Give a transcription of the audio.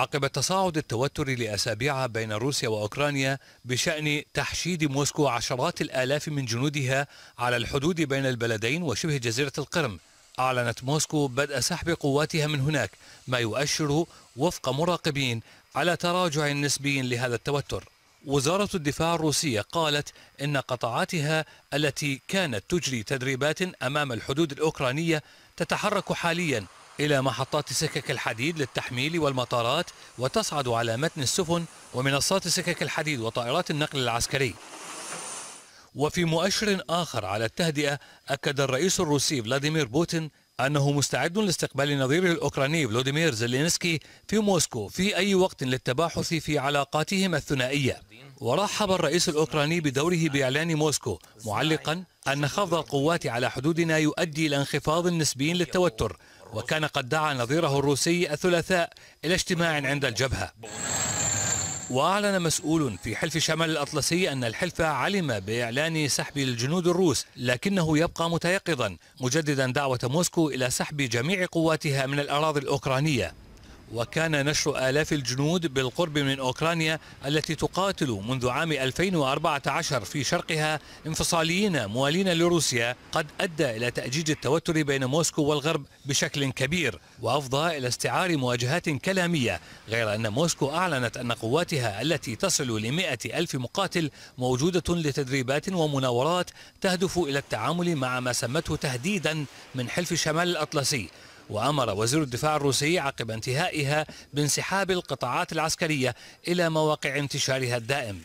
عقب تصاعد التوتر لأسابيع بين روسيا وأوكرانيا بشأن تحشيد موسكو عشرات الآلاف من جنودها على الحدود بين البلدين وشبه جزيرة القرم أعلنت موسكو بدء سحب قواتها من هناك ما يؤشر وفق مراقبين على تراجع نسبي لهذا التوتر وزارة الدفاع الروسية قالت إن قطاعاتها التي كانت تجري تدريبات أمام الحدود الأوكرانية تتحرك حالياً إلى محطات سكك الحديد للتحميل والمطارات وتصعد على متن السفن ومنصات سكك الحديد وطائرات النقل العسكري وفي مؤشر آخر على التهدئة أكد الرئيس الروسي فلاديمير بوتين أنه مستعد لاستقبال نظيره الأوكراني فلوديمير زيلينسكي في موسكو في أي وقت للتباحث في علاقاتهم الثنائية ورحب الرئيس الأوكراني بدوره بإعلان موسكو معلقا أن خفض القوات على حدودنا يؤدي إلى انخفاض نسبي للتوتر وكان قد دعا نظيره الروسي الثلاثاء إلى اجتماع عند الجبهة وأعلن مسؤول في حلف شمال الأطلسي أن الحلف علم بإعلان سحب الجنود الروس لكنه يبقى متيقظا مجددا دعوة موسكو إلى سحب جميع قواتها من الأراضي الأوكرانية وكان نشر آلاف الجنود بالقرب من أوكرانيا التي تقاتل منذ عام 2014 في شرقها انفصاليين موالين لروسيا قد أدى إلى تأجيج التوتر بين موسكو والغرب بشكل كبير وأفضى إلى استعار مواجهات كلامية غير أن موسكو أعلنت أن قواتها التي تصل لمئة ألف مقاتل موجودة لتدريبات ومناورات تهدف إلى التعامل مع ما سمته تهديدا من حلف شمال الأطلسي وأمر وزير الدفاع الروسي عقب انتهائها بانسحاب القطاعات العسكرية إلى مواقع انتشارها الدائم